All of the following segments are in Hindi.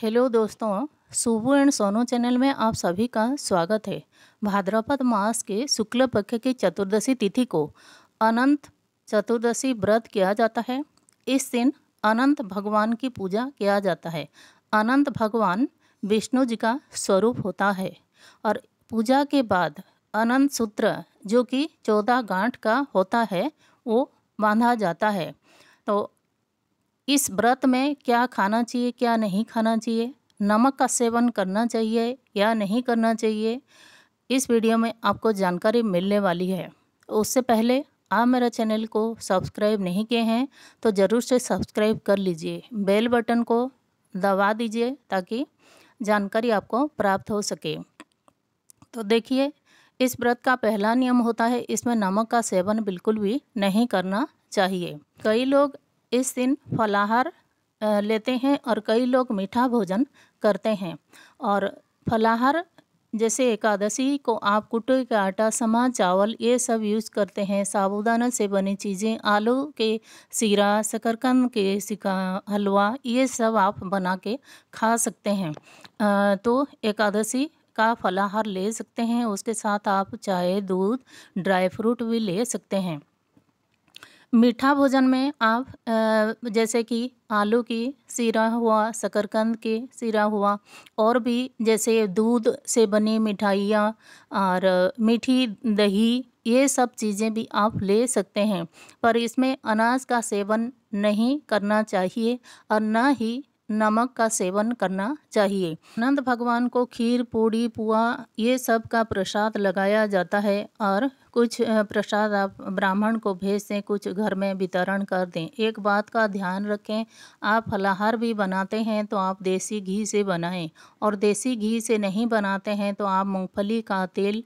हेलो दोस्तों सुबु एंड सोनू चैनल में आप सभी का स्वागत है भाद्रपद मास के शुक्ल पक्ष की चतुर्दशी तिथि को अनंत चतुर्दशी व्रत किया जाता है इस दिन अनंत भगवान की पूजा किया जाता है अनंत भगवान विष्णु जी का स्वरूप होता है और पूजा के बाद अनंत सूत्र जो कि चौदह गांठ का होता है वो बांधा जाता है तो इस व्रत में क्या खाना चाहिए क्या नहीं खाना चाहिए नमक का सेवन करना चाहिए या नहीं करना चाहिए इस वीडियो में आपको जानकारी मिलने वाली है उससे पहले आप मेरा चैनल को सब्सक्राइब नहीं किए हैं तो ज़रूर से सब्सक्राइब कर लीजिए बेल बटन को दबा दीजिए ताकि जानकारी आपको प्राप्त हो सके तो देखिए इस व्रत का पहला नियम होता है इसमें नमक का सेवन बिल्कुल भी नहीं करना चाहिए कई लोग इस दिन फलाहार लेते हैं और कई लोग मीठा भोजन करते हैं और फलाहार जैसे एकादशी को आप कुटे का आटा समा चावल ये सब यूज करते हैं साबुदाना से बनी चीज़ें आलू के सीरा शकरकंद के सिका हलवा ये सब आप बना के खा सकते हैं आ, तो एकादशी का फलाहार ले सकते हैं उसके साथ आप चाय दूध ड्राई फ्रूट भी ले सकते हैं मीठा भोजन में आप जैसे कि आलू की सीरा हुआ शकरकंद की सीरा हुआ और भी जैसे दूध से बनी मिठाइयाँ और मीठी दही ये सब चीज़ें भी आप ले सकते हैं पर इसमें अनाज का सेवन नहीं करना चाहिए और ना ही नमक का सेवन करना चाहिए नंद भगवान को खीर पूड़ी पुआ ये सब का प्रसाद लगाया जाता है और कुछ प्रसाद आप ब्राह्मण को भेज दें कुछ घर में वितरण कर दें एक बात का ध्यान रखें आप फलाहार भी बनाते हैं तो आप देसी घी से बनाएं और देसी घी से नहीं बनाते हैं तो आप मूंगफली का तेल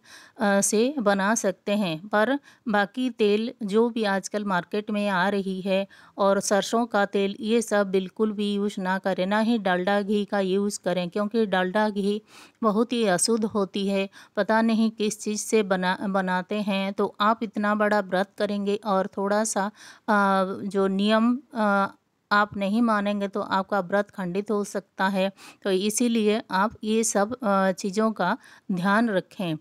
से बना सकते हैं पर बाकी तेल जो भी आजकल मार्केट में आ रही है और सरसों का तेल ये सब बिल्कुल भी यूज़ ना करें ना ही डालडा घी का यूज़ करें क्योंकि डालडा घी बहुत ही अशुद्ध होती है पता नहीं किस चीज़ से बना बनाते हैं हैं तो आप इतना बड़ा व्रत करेंगे और थोड़ा सा आ, जो नियम आ, आप नहीं मानेंगे तो आपका व्रत खंडित हो सकता है तो इसीलिए आप ये सब चीज़ों का ध्यान रखें